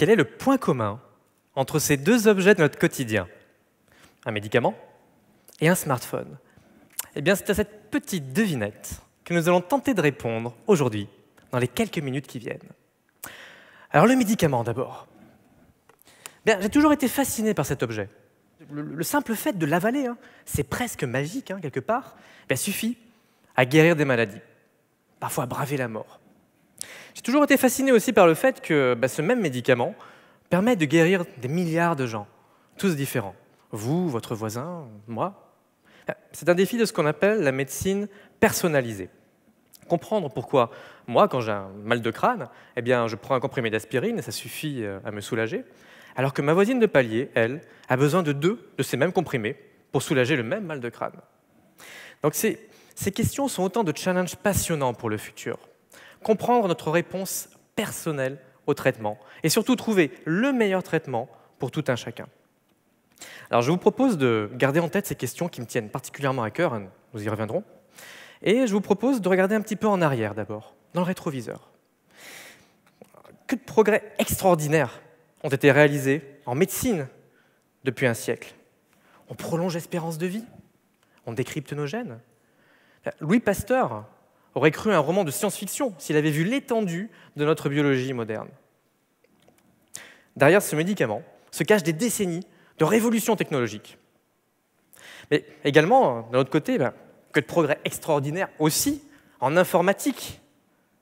quel est le point commun entre ces deux objets de notre quotidien Un médicament et un smartphone Eh bien, c'est à cette petite devinette que nous allons tenter de répondre aujourd'hui, dans les quelques minutes qui viennent. Alors, le médicament d'abord. Eh j'ai toujours été fasciné par cet objet. Le, simple fait de l'avaler, hein, c'est presque magique, hein, quelque part, eh suffit à guérir des maladies, parfois à braver la mort. J'ai toujours été fasciné aussi par le fait que bah, ce même médicament permet de guérir des milliards de gens, tous différents. Vous, votre voisin, moi. Euh, c'est un défi de ce qu'on appelle la médecine personnalisée. Comprendre pourquoi moi, quand j'ai un mal de crâne, eh bien, je prends un comprimé d'aspirine et ça suffit euh, à me soulager, alors que ma voisine de palier, elle, a besoin de deux de ces mêmes comprimés pour soulager le même mal de crâne. Donc ces, ces questions sont autant de challenges passionnants pour le futur comprendre notre réponse personnelle au traitement et surtout trouver le meilleur traitement pour tout un chacun. Alors je vous propose de garder en tête ces questions qui me tiennent particulièrement à cœur, hein, nous y reviendrons, et je vous propose de regarder un petit peu en arrière d'abord, dans le rétroviseur. Que de progrès extraordinaires ont été réalisés en médecine depuis un siècle. On prolonge l'espérance de vie, on décrypte nos gènes. Louis Pasteur, aurait cru un roman de science-fiction s'il avait vu l'étendue de notre biologie moderne. Derrière ce médicament se cachent des décennies de révolutions technologiques. Mais également, euh, d'un autre côté, ben, que de progrès extraordinaires aussi en informatique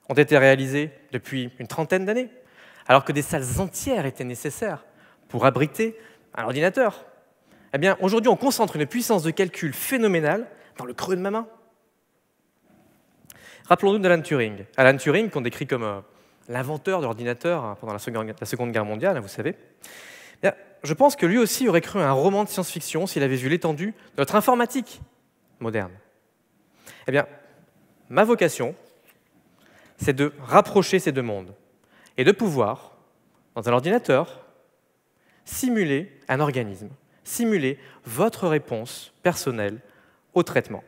ont été réalisés depuis une trentaine d'années, alors que des salles entières étaient nécessaires pour abriter un ordinateur. Eh bien, aujourd'hui, on concentre une puissance de calcul phénoménale dans le creux de ma main. Rappelons-nous d'Alan Turing. Alan Turing, qu'on décrit comme euh, l'inventeur de l'ordinateur hein, pendant la seconde, Guerre mondiale, hein, vous savez. Eh je pense que lui aussi aurait cru un roman de science-fiction s'il avait vu l'étendue de notre informatique moderne. Eh bien, ma vocation, c'est de rapprocher ces deux mondes et de pouvoir, dans un ordinateur, simuler un organisme, simuler votre réponse personnelle au traitement.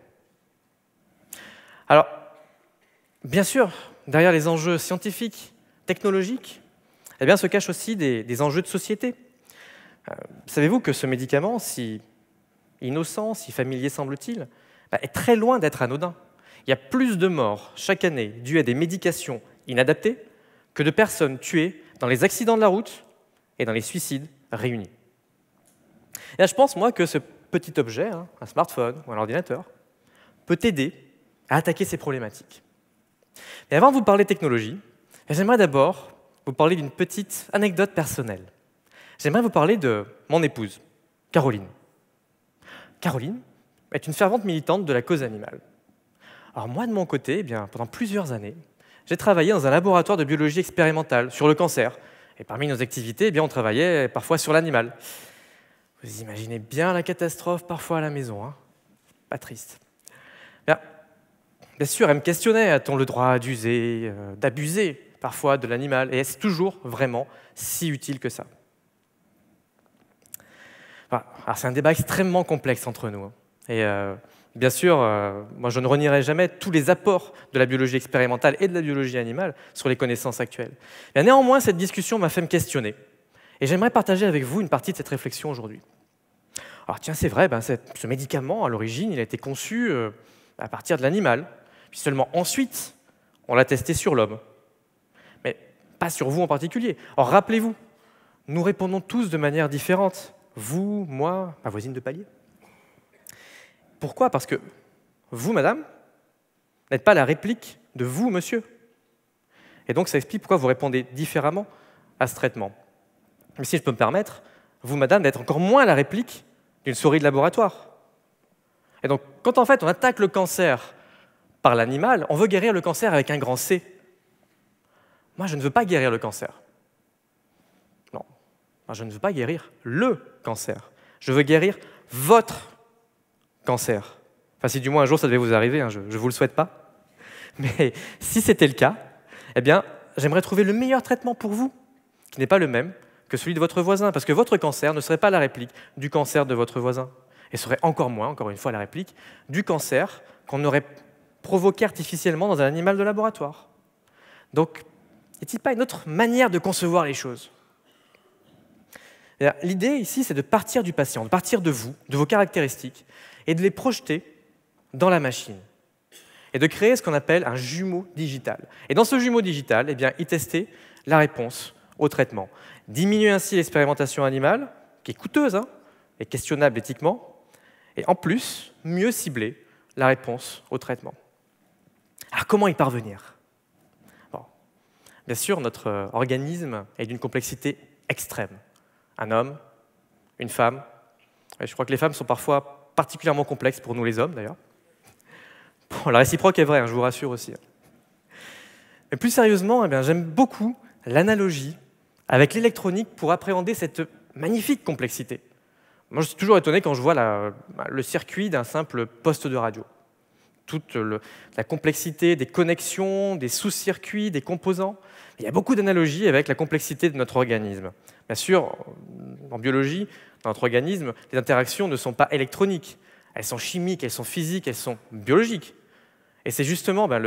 Alors, Bien sûr, derrière les enjeux scientifiques, technologiques, eh bien, se cachent aussi des, enjeux de société. Euh, savez-vous que ce médicament, si innocent, si familier semble-t-il, bah, est très loin d'être anodin Il y a plus de morts chaque année dues à des médications inadaptées que de personnes tuées dans les accidents de la route et dans les suicides réunis. je pense, moi, que ce petit objet, hein, un smartphone ou un ordinateur, peut aider à attaquer ces problématiques. Mais avant de vous parler technologie, j'aimerais d'abord vous parler d'une petite anecdote personnelle. J'aimerais vous parler de mon épouse, Caroline. Caroline est une fervente militante de la cause animale. Alors moi, de mon côté, eh bien, pendant plusieurs années, j'ai travaillé dans un laboratoire de biologie expérimentale sur le cancer. Et parmi nos activités, eh bien, on travaillait parfois sur l'animal. Vous imaginez bien la catastrophe parfois à la maison, hein Pas triste. Bien sûr, elle me questionnait, a-t-on le droit d'user, euh, d'abuser parfois de l'animal Et est-ce toujours vraiment si utile que ça C'est un débat extrêmement complexe entre nous. Hein. Et euh, bien sûr, euh, moi je ne renierai jamais tous les apports de la biologie expérimentale et de la biologie animale sur les connaissances actuelles. Mais néanmoins, cette discussion m'a fait me questionner. Et j'aimerais partager avec vous une partie de cette réflexion aujourd'hui. Alors tiens, c'est vrai, ben, ce médicament, à l'origine, il a été conçu à partir de l'animal, puis seulement ensuite, on l'a testé sur l'homme. Mais pas sur vous en particulier. Or, rappelez-vous, nous répondons tous de manière différente. Vous, moi, ma voisine de palier. Pourquoi Parce que vous, madame, n'êtes pas la réplique de vous, monsieur. Et donc, ça explique pourquoi vous répondez différemment à ce traitement. Mais si je peux me permettre, vous, madame, d'être encore moins la réplique d'une souris de laboratoire. Et donc, quand en fait on attaque le cancer par l'animal, on veut guérir le cancer avec un grand C. Moi, je ne veux pas guérir le cancer. Non, je ne veux pas guérir le cancer. Je veux guérir votre cancer. Enfin, si du moins un jour ça devait vous arriver, hein, je ne vous le souhaite pas. Mais si c'était le cas, eh bien, j'aimerais trouver le meilleur traitement pour vous, qui n'est pas le même que celui de votre voisin, parce que votre cancer ne serait pas la réplique du cancer de votre voisin, et serait encore moins, encore une fois, la réplique du cancer qu'on aurait provoquée artificiellement dans un animal de laboratoire. Donc, n'est-il pas une autre manière de concevoir les choses L'idée ici, c'est de partir du patient, de partir de vous, de vos caractéristiques, et de les projeter dans la machine, et de créer ce qu'on appelle un jumeau digital. Et dans ce jumeau digital, eh bien, y tester la réponse au traitement. Diminuer ainsi l'expérimentation animale, qui est coûteuse hein, et questionnable éthiquement, et en plus, mieux cibler la réponse au traitement. Alors comment y parvenir Bien sûr, notre euh, organisme est d'une complexité extrême. Un homme, une femme. je crois que les femmes sont parfois particulièrement complexes pour nous les hommes, d'ailleurs. Bon, la réciproque est vraie, hein, je vous rassure aussi. Hein. Mais plus sérieusement, eh j'aime beaucoup l'analogie avec l'électronique pour appréhender cette magnifique complexité. Moi, je suis toujours étonné quand je vois le circuit d'un simple poste de radio toute la complexité des connexions, des sous-circuits, des composants. Il y a beaucoup d'analogies avec la complexité de notre organisme. Bien sûr, en biologie, dans notre organisme, les interactions ne sont pas électroniques. Elles sont chimiques, elles sont physiques, elles sont biologiques. Et c'est justement ben,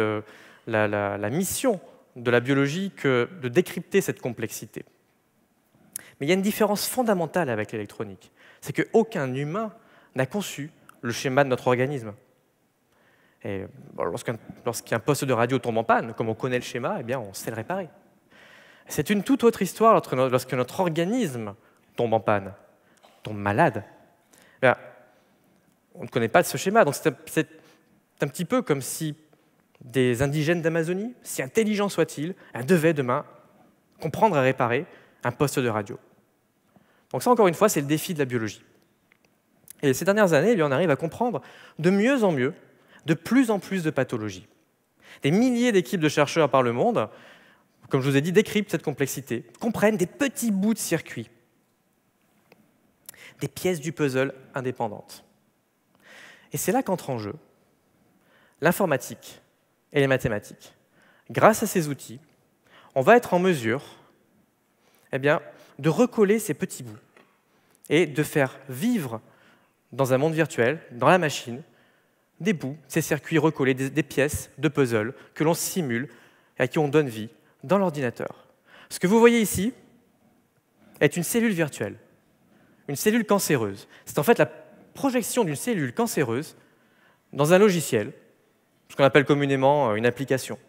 la, mission de la biologie que de décrypter cette complexité. Mais il y a une différence fondamentale avec l'électronique. C'est qu'aucun humain n'a conçu le schéma de notre organisme. Et lorsqu'un poste de radio tombe en panne, comme on connaît le schéma, eh bien, on sait le réparer. C'est une toute autre histoire lorsque notre organisme tombe en panne, tombe malade. on ne connaît pas ce schéma, donc c'est un petit peu comme si des indigènes d'Amazonie, si intelligents soient-ils, hein, devaient demain comprendre à réparer un poste de radio. Donc ça, encore une fois, c'est le défi de la biologie. Et ces dernières années, eh on arrive à comprendre de mieux en mieux de plus en plus de pathologies. Des milliers d'équipes de chercheurs par le monde, comme je vous ai dit, décryptent cette complexité, comprennent des petits bouts de circuit, des pièces du puzzle indépendantes. Et c'est là qu'entrent en jeu l'informatique et les mathématiques. Grâce à ces outils, on va être en mesure eh bien, de recoller ces petits bouts et de faire vivre dans un monde virtuel, dans la machine, des bouts, ces circuits recollés, des, pièces de puzzle que l'on simule et à qui on donne vie dans l'ordinateur. Ce que vous voyez ici est une cellule virtuelle, une cellule cancéreuse. C'est en fait la projection d'une cellule cancéreuse dans un logiciel, ce qu'on appelle communément euh, une application.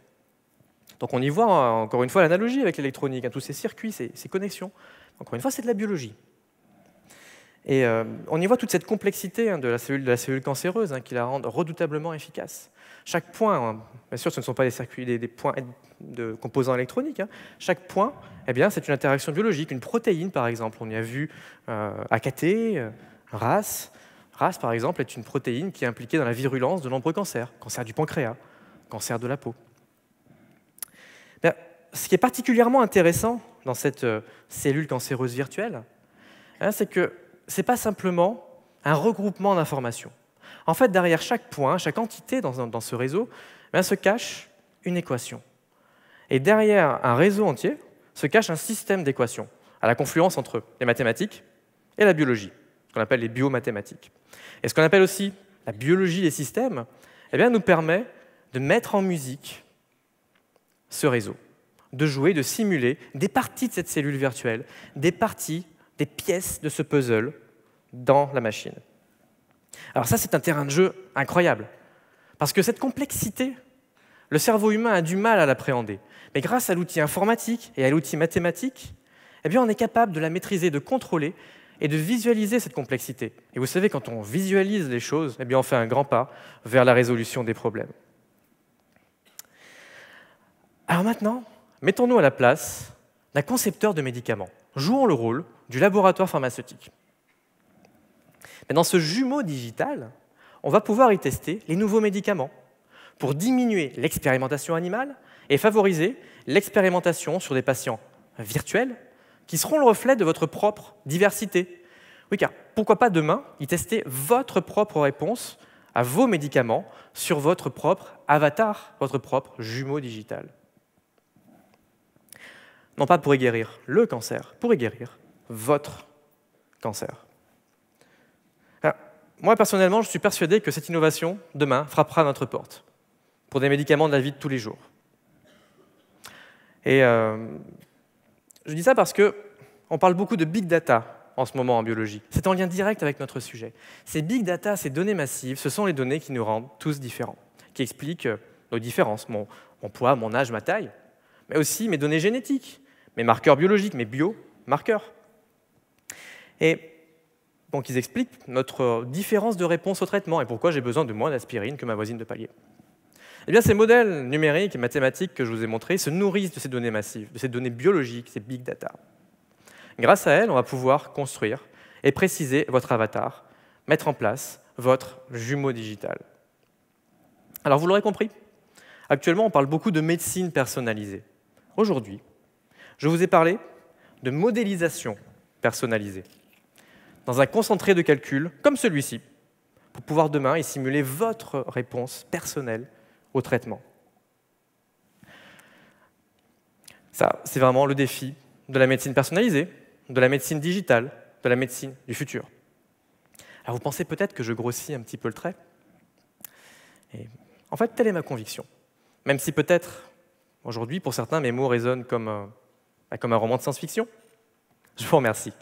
Donc on y voit euh, encore une fois l'analogie avec l'électronique, hein. tous ces circuits, ces connexions. Encore une fois, c'est de la biologie. Et euh, on y voit toute cette complexité hein, de, la cellule, de la cellule cancéreuse hein, qui la rend redoutablement efficace. Chaque point, hein, bien sûr, ce ne sont pas des circuits, des, points de composants électroniques. Chaque point, eh bien, c'est une interaction biologique, une protéine par exemple. On y a vu euh, AKT, euh, RAS. RAS par exemple est une protéine qui est impliquée dans la virulence de nombreux cancers, cancer du pancréas, cancer de la peau. ce qui est particulièrement intéressant dans cette euh, cellule cancéreuse virtuelle, c'est que ce n'est pas simplement un regroupement d'informations. En fait, derrière chaque point, chaque entité dans, ce réseau, ben, se cache une équation. Et derrière un réseau entier se cache un système d'équations, à la confluence entre les mathématiques et la biologie, ce qu'on appelle les biomathématiques. Et ce qu'on appelle aussi la biologie des systèmes, eh bien, nous permet de mettre en musique ce réseau, de jouer, de simuler des parties de cette cellule virtuelle, des parties des pièces de ce puzzle dans la machine. Alors ça, c'est un terrain de jeu incroyable, parce que cette complexité, le cerveau humain a du mal à l'appréhender. Mais grâce à l'outil informatique et à l'outil mathématique, eh bien, on est capable de la maîtriser, de contrôler et de visualiser cette complexité. Et vous savez, quand on visualise les choses, eh bien, on fait un grand pas vers la résolution des problèmes. Alors maintenant, mettons-nous à la place d'un concepteur de médicaments, jouant le rôle du laboratoire pharmaceutique. Mais dans ce jumeau digital, on va pouvoir y tester les nouveaux médicaments pour diminuer l'expérimentation animale et favoriser l'expérimentation sur des patients virtuels qui seront le reflet de votre propre diversité. Oui, car pourquoi pas demain y tester votre propre réponse à vos médicaments sur votre propre avatar, votre propre jumeau digital non pas pour y guérir le cancer, pour y guérir votre cancer. moi, personnellement, je suis persuadé que cette innovation, demain, frappera à notre porte pour des médicaments de la vie de tous les jours. Et euh, je dis ça parce que on parle beaucoup de big data en ce moment en biologie. C'est en lien direct avec notre sujet. Ces big data, ces données massives, ce sont les données qui nous rendent tous différents, qui expliquent euh, nos différences, mon poids, mon âge, ma taille, mais aussi mes données génétiques, mes marqueurs biologiques, mes bio-marqueurs. Et donc ils expliquent notre différence de réponse au traitement et pourquoi j'ai besoin de moins d'aspirine que ma voisine de palier. Eh bien, ces modèles numériques et mathématiques que je vous ai montrés se nourrissent de ces données massives, de ces données biologiques, ces big data. Grâce à elles, on va pouvoir construire et préciser votre avatar, mettre en place votre jumeau digital. Alors, vous l'aurez compris, actuellement, on parle beaucoup de médecine personnalisée. Aujourd'hui, je vous ai parlé de modélisation personnalisée, dans un concentré de calcul comme celui-ci, pour pouvoir demain y simuler votre réponse personnelle au traitement. Ça, c'est vraiment le défi de la médecine personnalisée, de la médecine digitale, de la médecine du futur. Alors vous pensez peut-être que je grossis un petit peu le trait. en fait, telle est ma conviction. Même si peut-être, aujourd'hui, pour certains, mes mots résonnent comme bah, comme un roman de science-fiction. Je vous remercie.